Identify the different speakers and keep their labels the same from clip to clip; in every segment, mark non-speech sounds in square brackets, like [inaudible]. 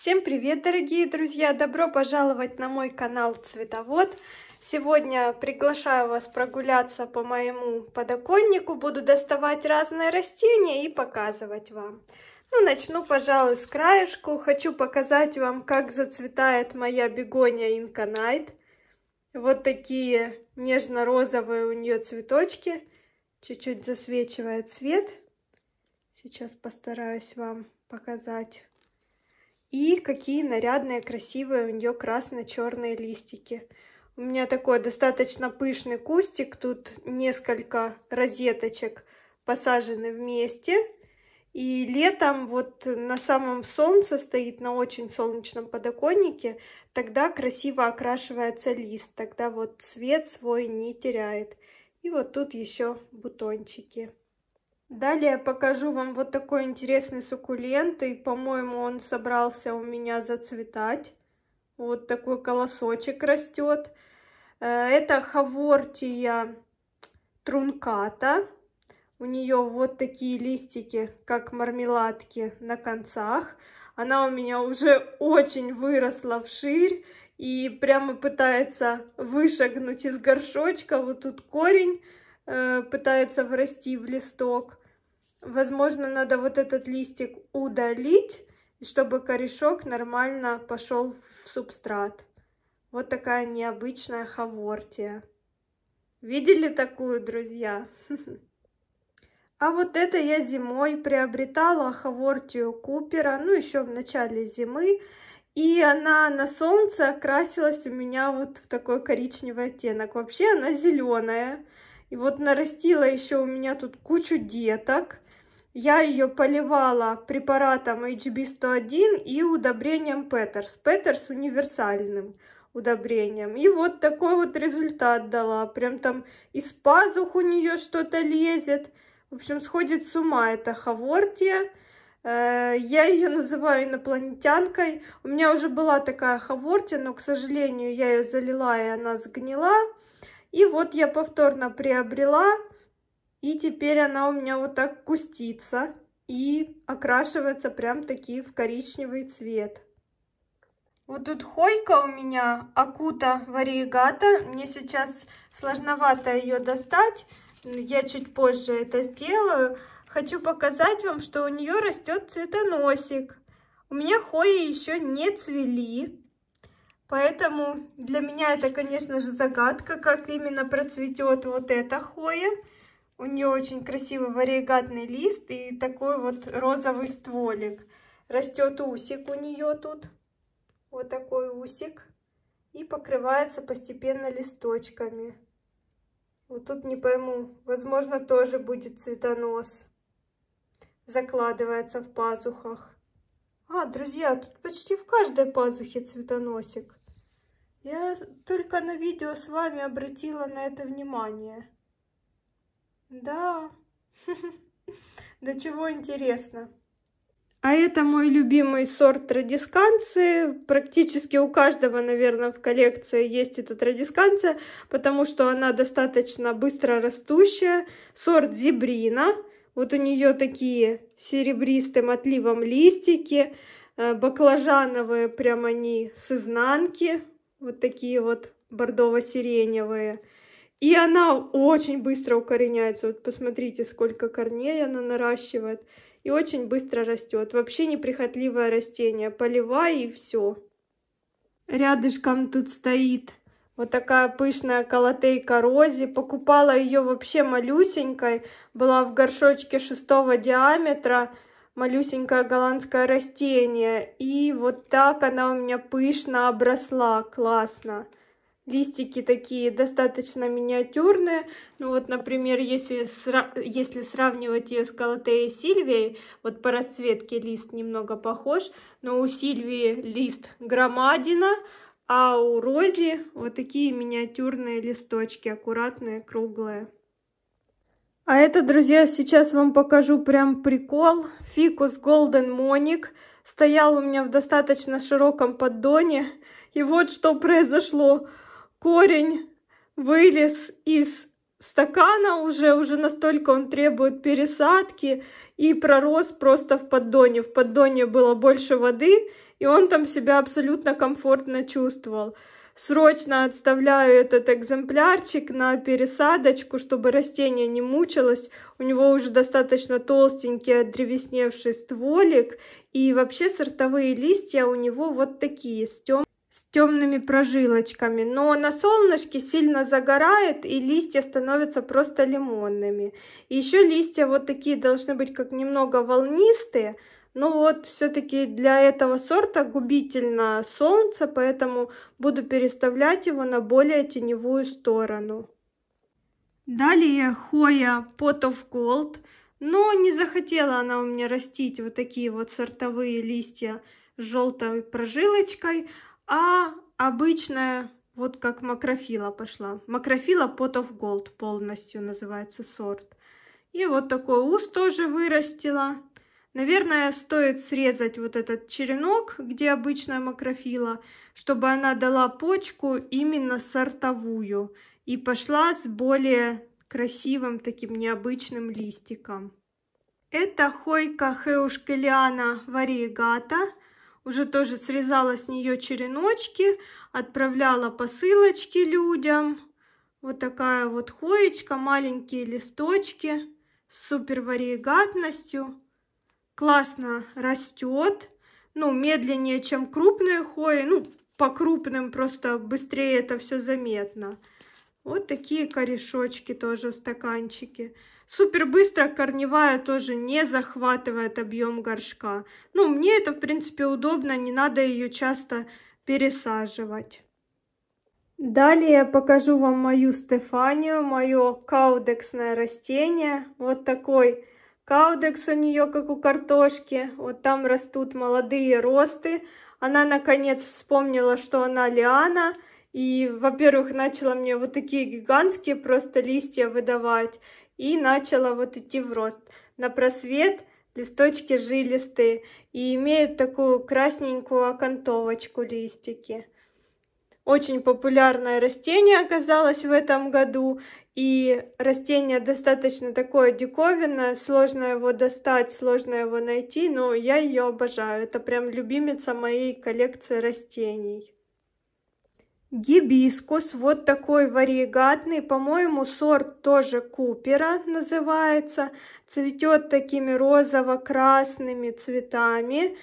Speaker 1: Всем привет, дорогие друзья! Добро пожаловать на мой канал Цветовод. Сегодня приглашаю вас прогуляться по моему подоконнику. Буду доставать разные растения и показывать вам. Ну, начну, пожалуй, с краешку. Хочу показать вам, как зацветает моя бегония Инканайт. Вот такие нежно-розовые у нее цветочки. Чуть-чуть засвечивает цвет. Сейчас постараюсь вам показать и какие нарядные, красивые у нее красно-черные листики. У меня такой достаточно пышный кустик, тут несколько розеточек посажены вместе. И летом вот на самом солнце стоит, на очень солнечном подоконнике, тогда красиво окрашивается лист, тогда вот цвет свой не теряет. И вот тут еще бутончики. Далее я покажу вам вот такой интересный суккулент. И, по-моему, он собрался у меня зацветать. Вот такой колосочек растет. Э, это хавортия трунката. У нее вот такие листики, как мармеладки на концах. Она у меня уже очень выросла вширь и прямо пытается вышагнуть из горшочка. Вот тут корень э, пытается врасти в листок. Возможно, надо вот этот листик удалить, чтобы корешок нормально пошел в субстрат. Вот такая необычная хавортия. Видели такую, друзья? [laughs] А вот это я зимой приобретала хавортию Купера, ну еще в начале зимы. И она на солнце окрасилась у меня вот в такой коричневый оттенок. Вообще она зеленая. И вот нарастила еще у меня тут кучу деток. Я ее поливала препаратом HB101 и удобрением Петерс. Петерс универсальным удобрением. И вот такой вот результат дала. Прям там из пазух у нее что-то лезет. В общем, сходит с ума эта хавортия. Э, я ее называю инопланетянкой. У меня уже была такая хавортия, но, к сожалению, я ее залила, и она сгнила. И вот я повторно приобрела и теперь она у меня вот так кустится и окрашивается прям таки в коричневый цвет. Вот тут хойка у меня акута варигата. Мне сейчас сложновато ее достать. Я чуть позже это сделаю. Хочу показать вам, что у нее растет цветоносик. У меня хои еще не цвели. Поэтому для меня это, конечно же, загадка, как именно процветет вот эта хоя. У нее очень красивый варигатный лист и такой вот розовый стволик. Растет усик у нее тут. Вот такой усик. И покрывается постепенно листочками. Вот тут не пойму, возможно, тоже будет цветонос. Закладывается в пазухах. А, друзья, тут почти в каждой пазухе цветоносик. Я только на видео с вами обратила на это внимание. Да. [laughs] да чего интересно. А это мой любимый сорт традисканции. Практически у каждого, наверное, в коллекции есть эта традисканция, потому что она достаточно быстро растущая. Сорт зебрина. Вот у нее такие серебристым отливом листики, э, баклажановые прям они с изнанки, вот такие вот бордово-сиреневые. И она очень быстро укореняется. Вот посмотрите, сколько корней она наращивает. И очень быстро растет. Вообще неприхотливое растение. Поливай и все. Рядышком тут стоит вот такая пышная колотейка рози. Покупала ее вообще малюсенькой. Была в горшочке шестого диаметра. Малюсенькое голландское растение. И вот так она у меня пышно обросла. Классно листики такие достаточно миниатюрные. Ну вот, например, если, сра если сравнивать ее с Калатеей Сильвией, вот по расцветке лист немного похож, но у Сильвии лист громадина, а у Рози вот такие миниатюрные листочки, аккуратные, круглые. А это, друзья, сейчас вам покажу прям прикол. Фикус Golden Моник стоял у меня в достаточно широком поддоне. И вот что произошло корень вылез из стакана уже, уже настолько он требует пересадки и пророс просто в поддоне. В поддоне было больше воды, и он там себя абсолютно комфортно чувствовал. Срочно отставляю этот экземплярчик на пересадочку, чтобы растение не мучилось. У него уже достаточно толстенький древесневший стволик. И вообще сортовые листья у него вот такие, с тем с темными прожилочками, но на солнышке сильно загорает и листья становятся просто лимонными. И еще листья вот такие должны быть как немного волнистые, но вот все-таки для этого сорта губительно солнце, поэтому буду переставлять его на более теневую сторону. Далее Хоя Pot of Gold, но не захотела она у меня растить вот такие вот сортовые листья с желтой прожилочкой, а обычная, вот как макрофила пошла. Макрофила Pot of Gold полностью называется сорт. И вот такой ус тоже вырастила. Наверное, стоит срезать вот этот черенок, где обычная макрофила, чтобы она дала почку именно сортовую и пошла с более красивым таким необычным листиком. Это хойка хеушкелиана варигата уже тоже срезала с нее череночки, отправляла посылочки людям. Вот такая вот хоечка, маленькие листочки с супер варигатностью. Классно растет, ну, медленнее, чем крупные хои, ну, по крупным просто быстрее это все заметно. Вот такие корешочки тоже в стаканчике. Супер быстро корневая тоже не захватывает объем горшка. Ну, мне это, в принципе, удобно, не надо ее часто пересаживать. Далее я покажу вам мою Стефанию, мое каудексное растение. Вот такой каудекс у нее, как у картошки. Вот там растут молодые росты. Она, наконец, вспомнила, что она лиана – и, во-первых, начала мне вот такие гигантские просто листья выдавать. И начала вот идти в рост. На просвет листочки жилистые и имеют такую красненькую окантовочку листики. Очень популярное растение оказалось в этом году, и растение достаточно такое диковинное, сложно его достать, сложно его найти, но я ее обожаю. Это прям любимица моей коллекции растений. Гибискус, вот такой варигатный, по-моему, сорт тоже Купера называется. Цветет такими розово-красными цветами.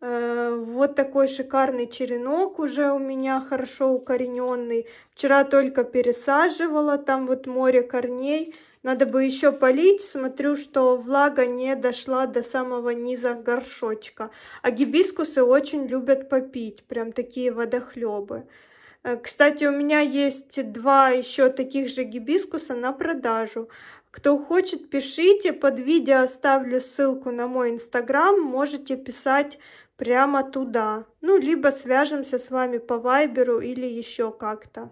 Speaker 1: Э, вот такой шикарный черенок уже у меня хорошо укорененный. Вчера только пересаживала, там вот море корней. Надо бы еще полить. Смотрю, что влага не дошла до самого низа горшочка. А гибискусы очень любят попить, прям такие водохлебы. Э, кстати, у меня есть два еще таких же гибискуса на продажу. Кто хочет, пишите. Под видео оставлю ссылку на мой инстаграм. Можете писать прямо туда. Ну, либо свяжемся с вами по вайберу или еще как-то.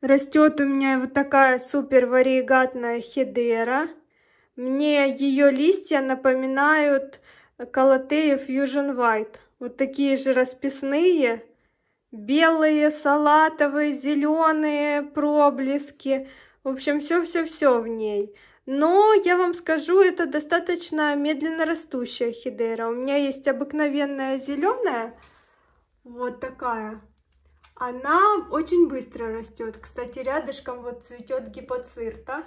Speaker 1: Растет у меня вот такая супер варигатная хедера. Мне ее листья напоминают Калатеев Fusion White. Вот такие же расписные белые, салатовые, зеленые проблески. В общем, все-все-все в ней. Но я вам скажу, это достаточно медленно растущая хидера. У меня есть обыкновенная зеленая, вот такая. Она очень быстро растет. Кстати, рядышком вот цветет гипоцирта.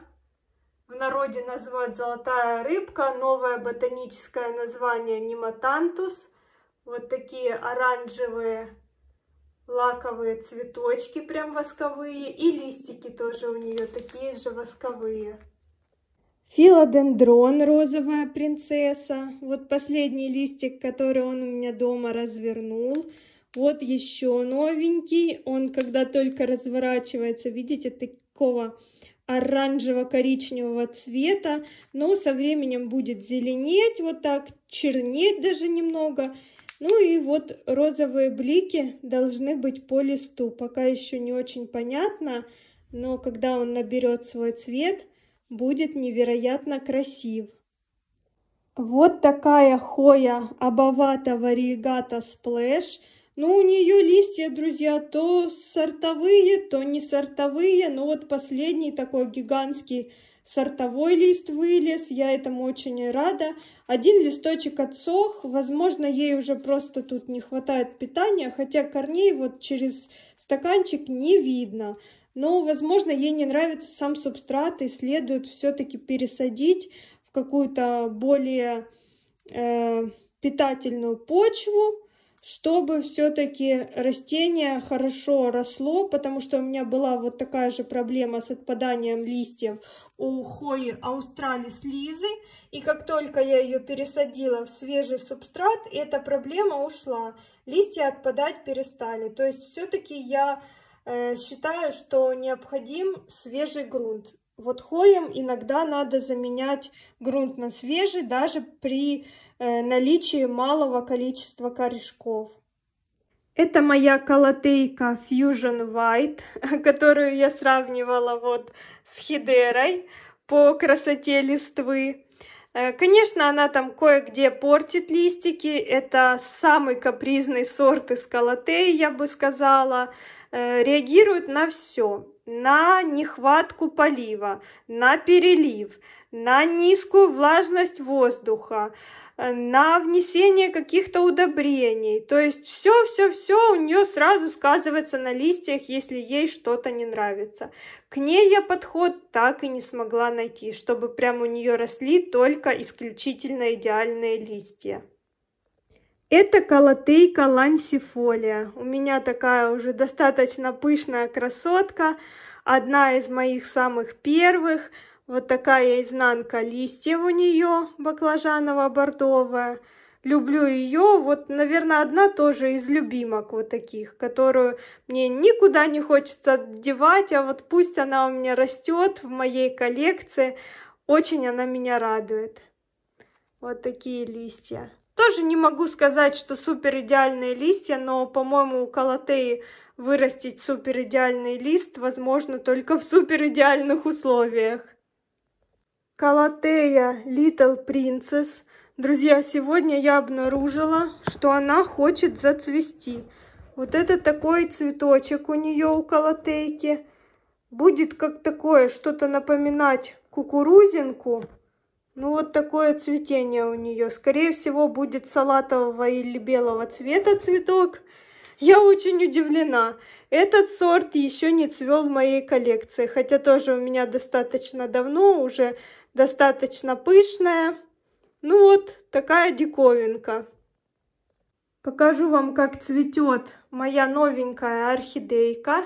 Speaker 1: В народе называют золотая рыбка, новое ботаническое название нематантус. Вот такие оранжевые лаковые цветочки, прям восковые, и листики тоже у нее такие же восковые. Филодендрон розовая принцесса. Вот последний листик, который он у меня дома развернул. Вот еще новенький. Он когда только разворачивается, видите, такого оранжево-коричневого цвета. Но со временем будет зеленеть, вот так чернеть даже немного. Ну и вот розовые блики должны быть по листу. Пока еще не очень понятно, но когда он наберет свой цвет, будет невероятно красив. Вот такая хоя обовата варигата сплэш. Ну, у нее листья, друзья, то сортовые, то не сортовые. Но ну, вот последний такой гигантский Сортовой лист вылез, я этому очень рада. Один листочек отсох, возможно, ей уже просто тут не хватает питания, хотя корней вот через стаканчик не видно. Но, возможно, ей не нравится сам субстрат, и следует все-таки пересадить в какую-то более э, питательную почву чтобы все-таки растение хорошо росло, потому что у меня была вот такая же проблема с отпаданием листьев у хои аустралис лизы. И как только я ее пересадила в свежий субстрат, эта проблема ушла. Листья отпадать перестали. То есть все-таки я э, считаю, что необходим свежий грунт. Вот хоем иногда надо заменять грунт на свежий, даже при Э, наличии малого количества корешков. Это моя колотейка Fusion White, [laughs] которую я сравнивала вот с хидерой по красоте листвы. Э, конечно, она там кое-где портит листики. Это самый капризный сорт из колотей, я бы сказала. Э, реагирует на все. На нехватку полива, на перелив, на низкую влажность воздуха, Э, на внесение каких-то удобрений. То есть все, все, все у нее сразу сказывается на листьях, если ей что-то не нравится. К ней я подход так и не смогла найти, чтобы прям у нее росли только исключительно идеальные листья. Это колотейка лансифолия. У меня такая уже достаточно пышная красотка, одна из моих самых первых – вот такая изнанка листьев у нее баклажаново-бордовая. Люблю ее. Вот, наверное, одна тоже из любимок вот таких, которую мне никуда не хочется девать, а вот пусть она у меня растет в моей коллекции. Очень она меня радует. Вот такие листья. Тоже не могу сказать, что супер идеальные листья, но, по-моему, у колотеи вырастить супер идеальный лист возможно только в супер идеальных условиях. Калатея Little Princess. Друзья, сегодня я обнаружила, что она хочет зацвести. Вот это такой цветочек у нее, у колотейки. Будет как такое, что-то напоминать кукурузинку. Ну вот такое цветение у нее. Скорее всего, будет салатового или белого цвета цветок. Я очень удивлена. Этот сорт еще не цвел в моей коллекции, хотя тоже у меня достаточно давно уже достаточно пышная. Ну вот такая диковинка. Покажу вам, как цветет моя новенькая орхидейка.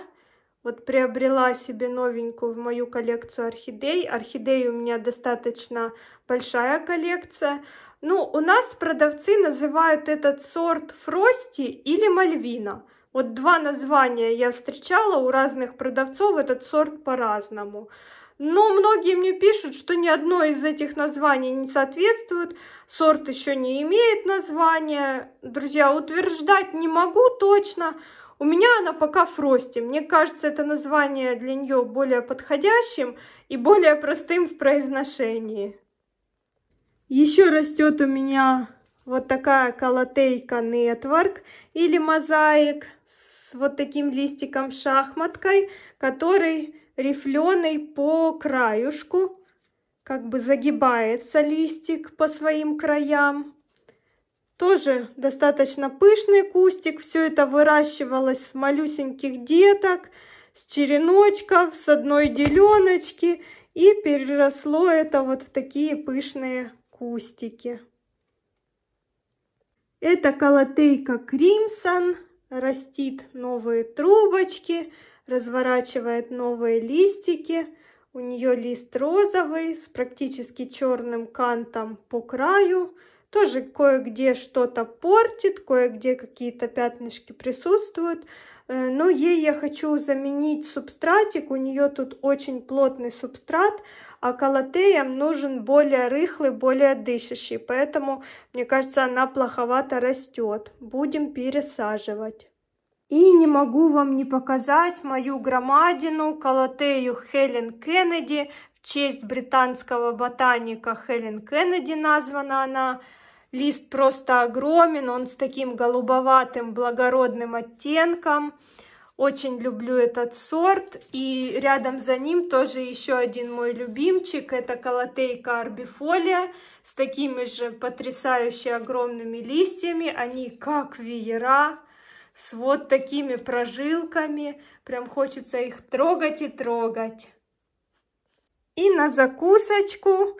Speaker 1: Вот приобрела себе новенькую в мою коллекцию орхидей. Орхидей у меня достаточно большая коллекция. Ну, у нас продавцы называют этот сорт Фрости или Мальвина. Вот два названия я встречала у разных продавцов, этот сорт по-разному. Но многие мне пишут, что ни одно из этих названий не соответствует, сорт еще не имеет названия. Друзья, утверждать не могу точно. У меня она пока Фрости. Мне кажется, это название для нее более подходящим и более простым в произношении. Еще растет у меня вот такая колотейка нетворк или мозаик с вот таким листиком шахматкой, который рифленый по краюшку, как бы загибается листик по своим краям. Тоже достаточно пышный кустик, все это выращивалось с малюсеньких деток, с череночков, с одной деленочки и переросло это вот в такие пышные кустики. Это колотейка Кримсон, растит новые трубочки, разворачивает новые листики. У нее лист розовый с практически черным кантом по краю. Тоже кое-где что-то портит, кое-где какие-то пятнышки присутствуют. Э, но ей я хочу заменить субстратик. У нее тут очень плотный субстрат, а колотеям нужен более рыхлый, более дышащий. Поэтому, мне кажется, она плоховато растет. Будем пересаживать. И не могу вам не показать мою громадину Калатею Хелен Кеннеди. В честь британского ботаника Хелен Кеннеди названа она. Лист просто огромен, он с таким голубоватым благородным оттенком. Очень люблю этот сорт. И рядом за ним тоже еще один мой любимчик. Это колотейка арбифолия с такими же потрясающе огромными листьями. Они как веера, с вот такими прожилками. Прям хочется их трогать и трогать. И на закусочку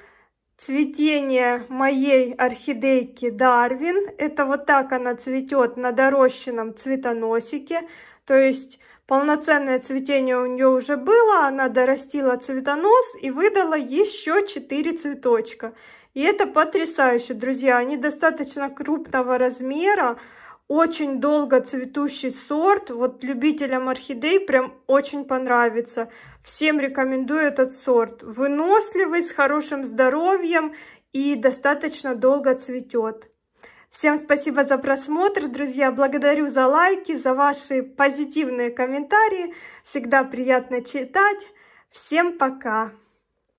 Speaker 1: цветение моей орхидейки Дарвин. Это вот так она цветет на дорощенном цветоносике. То есть полноценное цветение у нее уже было, она дорастила цветонос и выдала еще 4 цветочка. И это потрясающе, друзья. Они достаточно крупного размера очень долго цветущий сорт. Вот любителям орхидей прям очень понравится. Всем рекомендую этот сорт. Выносливый, с хорошим здоровьем и достаточно долго цветет. Всем спасибо за просмотр, друзья. Благодарю за лайки, за ваши позитивные комментарии. Всегда приятно читать. Всем пока!